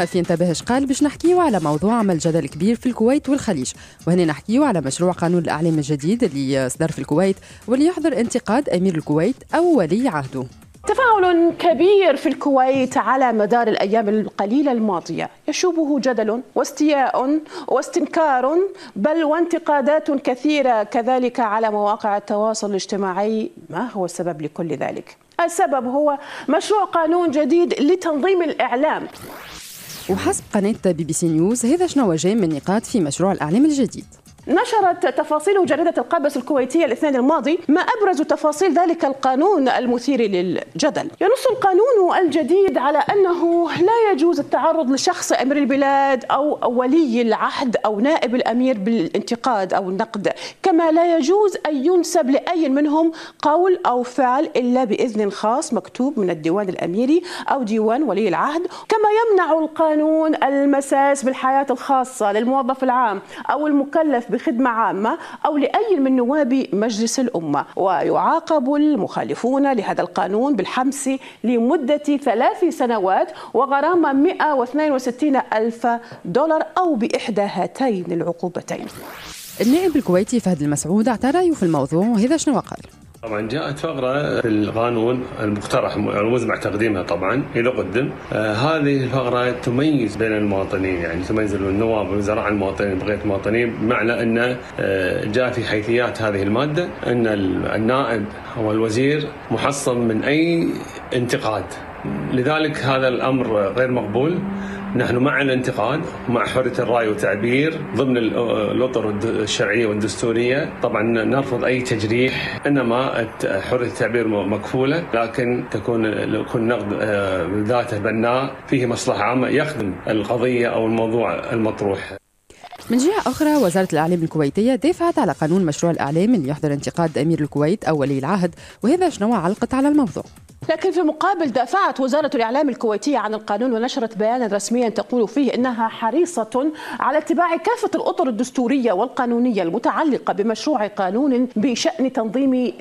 ما في انتبهش قال باش نحكيو على موضوع عمل جدل كبير في الكويت والخليج وهنا نحكيو على مشروع قانون الاعلام الجديد اللي صدر في الكويت واللي يحضر انتقاد امير الكويت او ولي عهده تفاعل كبير في الكويت على مدار الايام القليله الماضيه يشوبه جدل واستياء واستنكار بل وانتقادات كثيره كذلك على مواقع التواصل الاجتماعي ما هو السبب لكل ذلك السبب هو مشروع قانون جديد لتنظيم الاعلام وحسب قناة بي بي سي نيوز هذا شنو جاي من نقاط في مشروع الأعلام الجديد نشرت تفاصيله جريدة القابس الكويتية الاثنين الماضي ما أبرز تفاصيل ذلك القانون المثير للجدل ينص القانون الجديد على أنه لا يجوز التعرض لشخص أمير البلاد أو ولي العهد أو نائب الأمير بالانتقاد أو النقد كما لا يجوز أن ينسب لأي منهم قول أو فعل إلا بإذن خاص مكتوب من الديوان الأميري أو ديوان ولي العهد كما يمنع القانون المساس بالحياة الخاصة للموظف العام أو المكلف خدمة عامة أو لأي من نواب مجلس الأمة ويعاقب المخالفون لهذا القانون بالحبس لمدة ثلاث سنوات وغرامة 162 ألف دولار أو بإحدى هاتين العقوبتين النائب الكويتي فهد المسعود اعترى رأيه في الموضوع وهذا شنو قال طبعا جاءت فقرة في القانون المقترح المزمع يعني تقديمها طبعا إذا قدم آه هذه الفقرة تميز بين المواطنين يعني تميز النواب والوزراء عن المواطنين بقية المواطنين بمعنى أن آه جاء في حيثيات هذه المادة أن النائب أو الوزير محصن من أي انتقاد لذلك هذا الأمر غير مقبول نحن مع الانتقاد ومع حريه الراي والتعبير ضمن الاطر الشرعيه والدستوريه طبعا نرفض اي تجريح انما حريه التعبير مكفوله لكن تكون يكون نقد آه، ذاته بناء فيه مصلحه عامه يخدم القضيه او الموضوع المطروح من جهة أخرى وزارة الإعلام الكويتية دافعت على قانون مشروع الإعلام اللي يحضر انتقاد أمير الكويت أو ولي العهد وهذا شنو علقت على الموضوع لكن في مقابل دافعت وزارة الإعلام الكويتية عن القانون ونشرت بيانا رسميا تقول فيه إنها حريصة على اتباع كافة الأطر الدستورية والقانونية المتعلقة بمشروع قانون بشأن تنظيم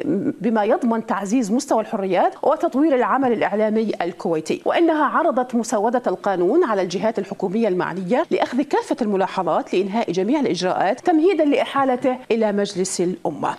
بما يضمن تعزيز مستوى الحريات وتطوير العمل الإعلامي الكويتي وإنها عرضت مسودة القانون على الجهات الحكومية المعنية لأخذ كافة الملاحظات لإنهاء جميع الإجراءات تمهيدا لإحالته إلى مجلس الأمة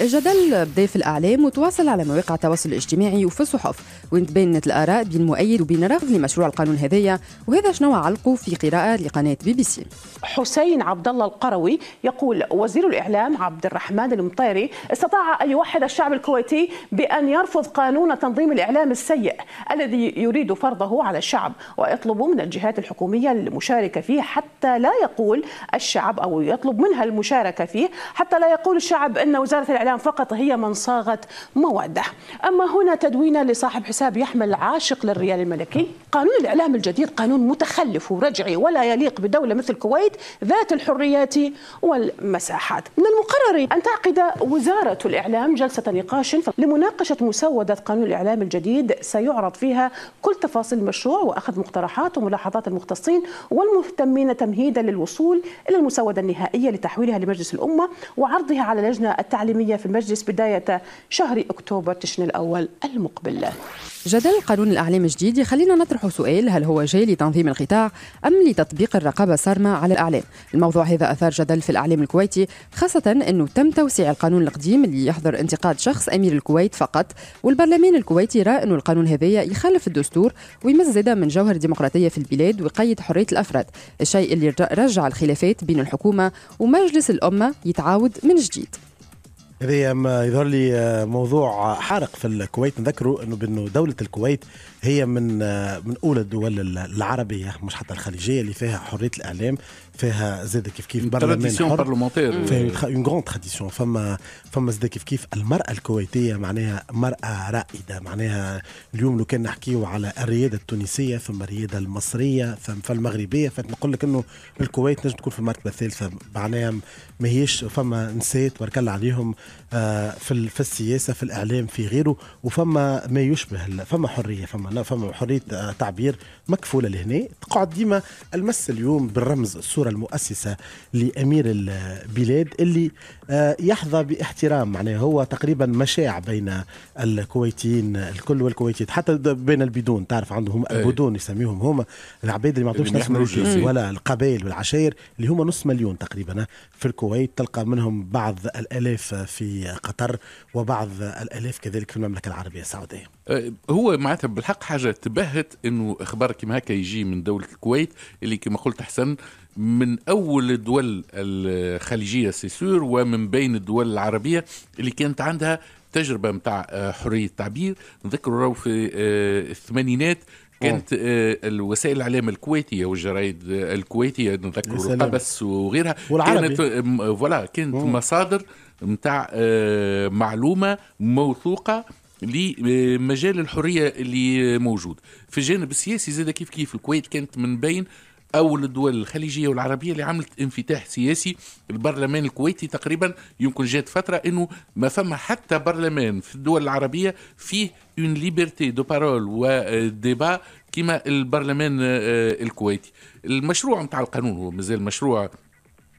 الجدل بضيف الأعلام وتواصل على مواقع التواصل الاجتماعي وفي الصحف وين تبينت الآراء بين مؤيد وبين رافض لمشروع القانون هذايا وهذا شنو علقوا في قراءة لقناة بي بي سي حسين عبد الله القروي يقول وزير الإعلام عبد الرحمن المطيري استطاع أن يوحد الشعب الكويتي بأن يرفض قانون تنظيم الإعلام السيء الذي يريد فرضه على الشعب ويطلب من الجهات الحكومية المشاركة فيه حتى لا يقول الشعب أو يطلب منها المشاركة فيه حتى لا يقول الشعب أن وزارة الإعلام فقط هي من صاغت موعده أما هنا تدوينه لصاحب حساب يحمل عاشق للريال الملكي قانون الإعلام الجديد قانون متخلف ورجعي ولا يليق بدولة مثل الكويت ذات الحريات والمساحات من المقرر أن تعقد وزارة الإعلام جلسة نقاش لمناقشة مسودة قانون الإعلام الجديد سيعرض فيها كل تفاصيل المشروع وأخذ مقترحات وملاحظات المختصين والمهتمين تمهيدا للوصول إلى المسودة النهائية لتحويلها لمجلس الأمة وعرضها على اللجنة التعليمية في المجلس بداية شهر أكتوبر تشرين الأول المقبل قبل جدل قانون الأعلام الجديد يخلينا نطرح سؤال هل هو جاي لتنظيم القطاع أم لتطبيق الرقابة الصارمة على الأعلام الموضوع هذا أثار جدل في الأعلام الكويتي خاصة أنه تم توسيع القانون القديم اللي يحظر انتقاد شخص أمير الكويت فقط والبرلمان الكويتي رأى أنه القانون هذايا يخالف الدستور ويمس زادة من جوهر الديمقراطية في البلاد ويقيد حرية الأفراد الشيء اللي رجع الخلافات بين الحكومة ومجلس الأمة يتعاود من جديد هذا ما يظهر لي آه، موضوع حارق في الكويت نذكروا انه بانه دوله الكويت هي من آه، من اولى الدول العربيه مش حتى الخليجيه اللي فيها حريه الاعلام فيها زاد كيف كيف برلمان حر فيها اون غون تراديسيون فما فما زاد كيف كيف المراه الكويتيه معناها مراه رائده معناها اليوم لو كان نحكيو على الرياده التونسيه ثم الرياده المصريه ثم المغربيه فنقول لك انه الكويت نجم تكون في المرتبه الثالثه معناها ماهيش فما نساء تبارك الله عليهم آه، في في السياسه في الاعلام في غيره وفما ما يشبه فما حريه فما لا فما حريه آه، تعبير مكفوله لهنا تقعد ديما المس اليوم بالرمز الصوره المؤسسه لامير البلاد اللي آه، يحظى باحترام معناه هو تقريبا مشاع بين الكويتيين الكل والكويتيات حتى بين البدون تعرف عندهم إيه. البدون يسميهم هما العباد اللي ما عندهمش ولا القبائل والعشائر اللي هما نص مليون تقريبا آه، في الكويت تلقى منهم بعض الالاف في قطر وبعض الالاف كذلك في المملكه العربيه السعوديه أه، هو معناتها بالحق حاجه تبهت انه اخبار كيما هكا يجي من دوله الكويت اللي كما قلت حسن من اول الدول الخليجيه سيسور ومن بين الدول العربيه اللي كانت عندها تجربه نتاع أه، حريه التعبير نذكروا في أه، الثمانينات كانت الوسائل الاعلام الكويتيه والجرايد الكويتيه نذكر القبس وغيرها والعربي. كانت فوالا كانت مصادر نتاع معلومه موثوقه لمجال الحريه اللي موجود في الجانب السياسي زاد كيف كيف الكويت كانت من بين اول الدول الخليجيه والعربيه اللي عملت انفتاح سياسي البرلمان الكويتي تقريبا يمكن جات فتره انه ما فما حتى برلمان في الدول العربيه فيه اون ليبرتي دو بارول وديبا كما البرلمان آه، الكويتي المشروع نتاع القانون هو مازال مشروع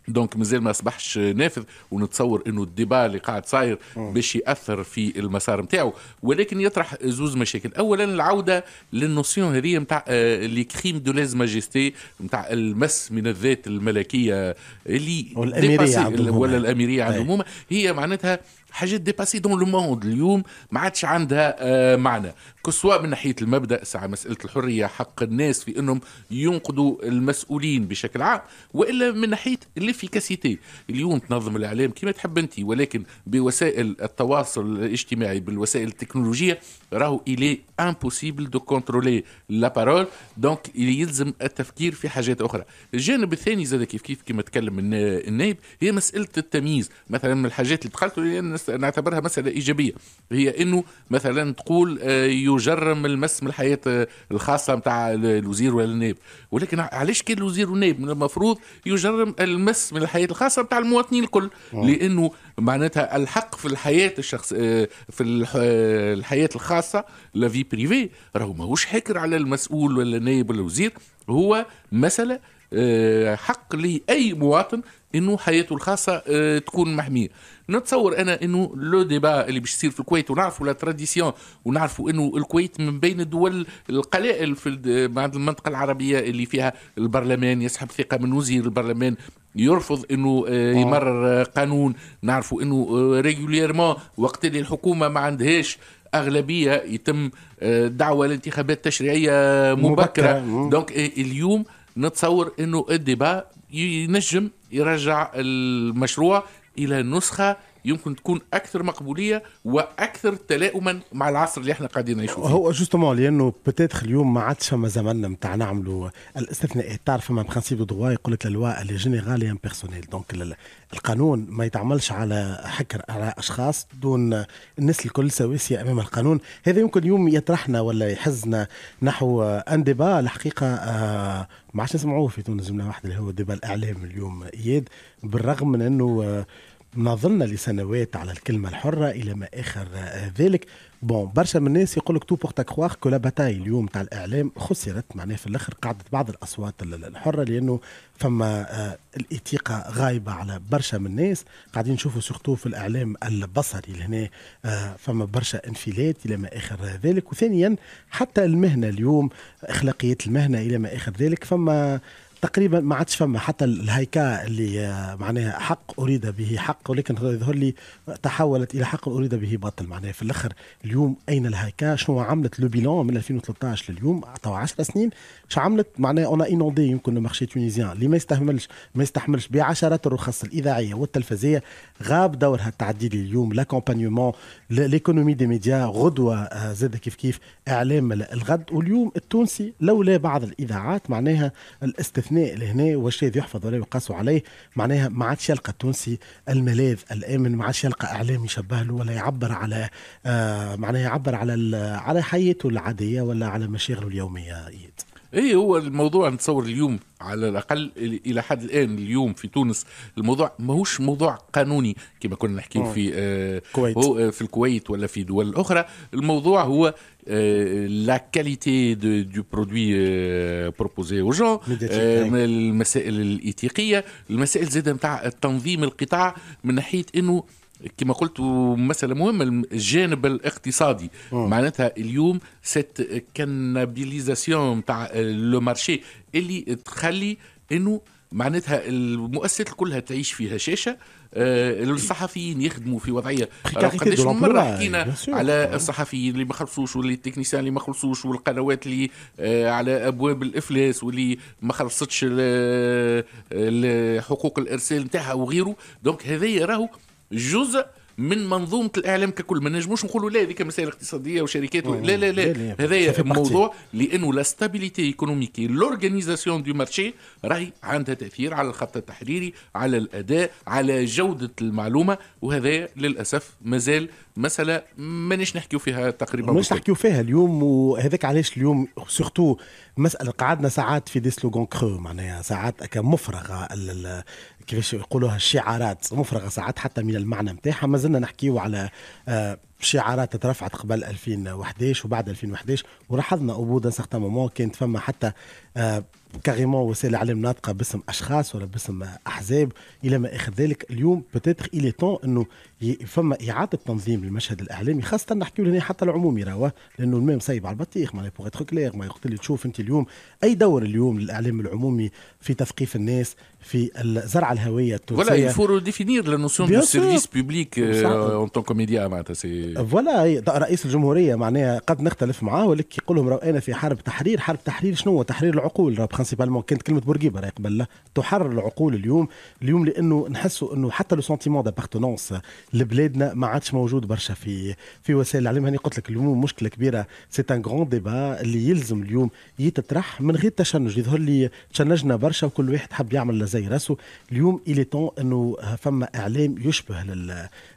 دونك مازال ما اصبحش نافذ ونتصور انه الديبا اللي قاعد صاير باش ياثر في المسار نتاعو ولكن يطرح زوز مشاكل اولا العوده للنوسيون هذه نتاع آه، لي كريم دو ليز ماجيستي نتاع المس من الذات الملكيه اللي والاميريه ولا الاميريه عموما العموم هي معناتها حاجات ديباسي دون لو موند اليوم ما عادش عندها آه، معنى كسوا من ناحيه المبدا ساعه مساله الحريه حق الناس في انهم ينقدوا المسؤولين بشكل عام والا من ناحيه الافيكاسيتي اليوم تنظم الاعلام كما تحب انت ولكن بوسائل التواصل الاجتماعي بالوسائل التكنولوجيه راهو الي امبوسيبل دو كونترولي لا بارول دونك يلزم التفكير في حاجات اخرى الجانب الثاني زاد كيف كيف كما تكلم النائب هي مساله التمييز مثلا من الحاجات اللي دخلت بس نعتبرها مساله ايجابيه هي انه مثلا تقول آه، يجرم المس من الحياه آه، الخاصه نتاع الوزير ولا النائب ولكن علاش كان الوزير والنائب من المفروض يجرم المس من الحياه الخاصه نتاع المواطنين الكل آه. لانه معناتها الحق في الحياه الشخص في الحياه الخاصه لا في بريفي راهو ماهوش حكر على المسؤول ولا النائب ولا الوزير هو مساله آه، حق لاي مواطن انه حياته الخاصه آه، تكون محميه نتصور انا انه لو ديبا اللي باش يصير في الكويت ونعرفوا لا تراديسيون ونعرفوا انه الكويت من بين الدول القلائل في بعض المنطقه العربيه اللي فيها البرلمان يسحب ثقه من وزير البرلمان يرفض انه آه، يمرر قانون نعرفوا انه ريغوليرمون وقت اللي الحكومه ما عندهاش اغلبيه يتم دعوه لانتخابات تشريعيه مبكره, مبكرة. دونك اليوم نتصور انه الديبا ينجم يرجع المشروع الى نسخه يمكن تكون اكثر مقبوليه واكثر تلاؤما مع العصر اللي احنا قاعدين نعيشوا فيه هو جوستومون لانه بتاتخ اليوم ما عادش فما زمن نتاع نعملوا الاستثناءات تعرف فما برانسيب دو دووا يقول لك الوا اللي جينيرال بيرسونيل دونك القانون ما يتعملش على حكر على اشخاص دون الناس الكل سواسيه امام القانون هذا يمكن اليوم يطرحنا ولا يحزنا نحو ان ديبا الحقيقه آه، ما عادش نسمعوه في تونس جمله واحده اللي هو ديبا الاعلام اليوم اياد بالرغم من انه آه، ناظرنا لسنوات على الكلمة الحرة إلى ما آخر ذلك بون برشا من الناس يقول لك تو بور تاكواغ كو لا باتاي اليوم تاع الإعلام خسرت معناها في الآخر قعدت بعض الأصوات الحرة لأنه فما آه، الإتيقة غايبة على برشا من الناس قاعدين نشوفوا سورتو في الإعلام البصري لهنا آه، فما برشا انفلات إلى ما آخر ذلك وثانيا حتى المهنة اليوم أخلاقيات المهنة إلى ما آخر ذلك فما تقريبا ما عادش فما حتى الهيكاء اللي آه، معناها حق اريد به حق ولكن يظهر لي تحولت الى حق اريد به باطل معناها في الاخر اليوم اين الهيكاء شنو عملت لو بيلون من 2013 لليوم عطوا 10 سنين شو عملت معناها اون اينوندي يمكن المارشي تونيزيان اللي ما يستحملش ما يستحملش بعشرات الرخص الاذاعيه والتلفزيه غاب دورها التعديلي اليوم لاكومبانيومون ليكونومي دي ميديا غدوه آه، زاد كيف كيف اعلام الغد واليوم التونسي لولا بعض الاذاعات معناها الاستثناء هنا لهنا والشاذ يحفظ ولا يقاس عليه معناها ما عادش يلقى التونسي الملاذ الامن ما عادش يلقى اعلام يشبه له ولا يعبر على آه معناها يعبر على على حياته العاديه ولا على مشاغله اليوميه إيه. اي هو الموضوع نتصور اليوم على الاقل الى حد الان اليوم في تونس الموضوع ماهوش موضوع قانوني كما كنا نحكي نعم. في آه هو آه، في الكويت ولا في دول اخرى الموضوع هو آه، لا كاليتي دو برودوي بروبوزي او جون المسائل الايتيقيه المسائل زاده نتاع تنظيم القطاع من ناحيه انه كما قلت مسألة مهمة الجانب الاقتصادي أوه. معناتها اليوم سيت كانابيليزاسيون تاع لو مارشي اللي تخلي انه معناتها المؤسسات كلها تعيش في هشاشه آه الصحفيين يخدموا في وضعيه قداش من مره حكينا على آه. الصحفيين اللي ما خلصوش واللي التكنيسيان اللي ما خلصوش والقنوات اللي آه على ابواب الافلاس واللي ما خلصتش آه، حقوق الارسال نتاعها وغيره دونك هذايا راهو Jusa من منظومه الاعلام ككل ما نجموش نقولوا لا هذيك مسائل اقتصاديه وشركات لا لا لا هذايا موضوع لانه لا ستابيليتي ايكونوميكي لورغانيزاسيون دو مارشي راهي عندها تاثير على الخط التحريري على الاداء على جوده المعلومه وهذا للاسف مازال مساله مانيش نحكيو فيها تقريبا مانيش نحكيو فيها اليوم وهذاك علاش اليوم سورتو مساله قعدنا ساعات في دي سلوغون كرو معناها ساعات كمفرغه كيفاش يقولوها الشعارات مفرغه ساعات حتى من المعنى نتاعها زلنا نحكيه على آه، شعارات ترفعت قبل 2011 وبعد 2011 ولاحظنا ابودا سختان مومون كانت فما حتى آه، كاريمون وسائل الاعلام ناطقه باسم اشخاص ولا باسم احزاب الى ما اخر ذلك اليوم بتيتر الي طون انه فما اعاده تنظيم للمشهد الاعلامي خاصه نحكيو هنا حتى العمومي راهو لانه الميم صايب على البطيخ معناها بوغ اتخ كلير ما يقتل اللي تشوف انت اليوم اي دور اليوم للاعلام العمومي في تثقيف الناس في زرع الهويه التونسيه ولا يفور ديفينير لا نوسيون دو سيرفيس بوبليك اون تو كوميديا معناتها سي الجمهوريه فوالا رئيس الجمهوريه معناها قد نختلف معاه ولكن يقول لهم انا في حرب تحرير حرب تحرير شنو تحرير العقول برانسيبالمون كانت كلمه بورقيبه راهي قبل تحرر العقول اليوم اليوم لانه نحسوا انه حتى لو سونتيمون دابارتونونس لبلادنا ما عادش موجود برشا في في وسائل الاعلام هاني قلت لك اليوم مشكله كبيره سي ان غران ديبا اللي يلزم اليوم يتطرح من غير تشنج يظهر لي تشنجنا برشا وكل واحد حب يعمل زي راسه اليوم الي طون انه فما اعلام يشبه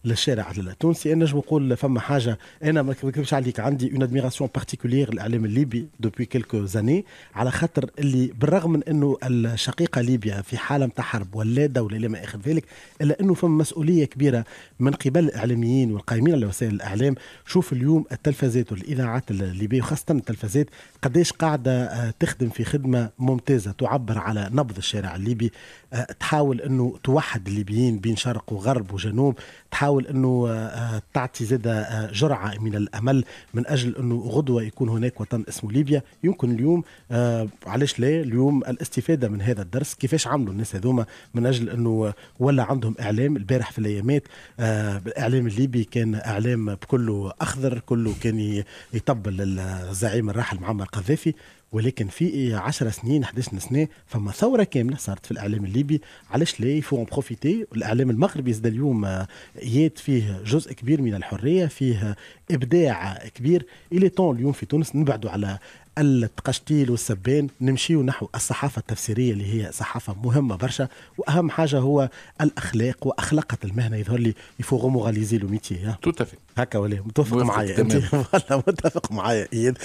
للشارع التونسي انا نجم نقول فما حاجه انا ما نكذبش عليك عندي اون ادميراسيون بارتيكولير للاعلام الليبي دوبوي كيلكو زاني على خاطر اللي بالرغم من انه الشقيقه ليبيا في حاله نتاع حرب ولا دوله الى ما ذلك الا انه فما مسؤوليه كبيره من قبل الاعلاميين والقائمين على وسائل الاعلام شوف اليوم التلفزيات والاذاعات الليبيه وخاصه التلفزيات قداش قاعده آه، تخدم في خدمه ممتازه تعبر على نبض الشارع الليبي آه، تحاول انه توحد الليبيين بين شرق وغرب وجنوب تحاول انه آه، تعطي زاد لدى جرعة من الأمل من أجل أنه غدوة يكون هناك وطن اسمه ليبيا يمكن اليوم آه علاش لا اليوم الاستفادة من هذا الدرس كيفاش عملوا الناس هذوما من أجل أنه ولا عندهم إعلام البارح في الأيامات آه الإعلام الليبي كان إعلام بكله أخضر كله كان يطبل الزعيم الراحل معمر القذافي ولكن في 10 سنين 11 سنه فما ثوره كامله صارت في الاعلام الليبي علاش لا يفو بروفيتي الاعلام المغربي زاد اليوم يات فيه جزء كبير من الحريه فيه ابداع كبير الى طون اليوم في تونس نبعدوا على التقشتيل والسبان نمشيو نحو الصحافة التفسيرية اللي هي صحافة مهمة برشا وأهم حاجة هو الأخلاق وأخلاقة المهنة يظهر لي يفو غوموراليزي لو ميتي توتافي هكا ولا متفق معايا متفق معايا إياد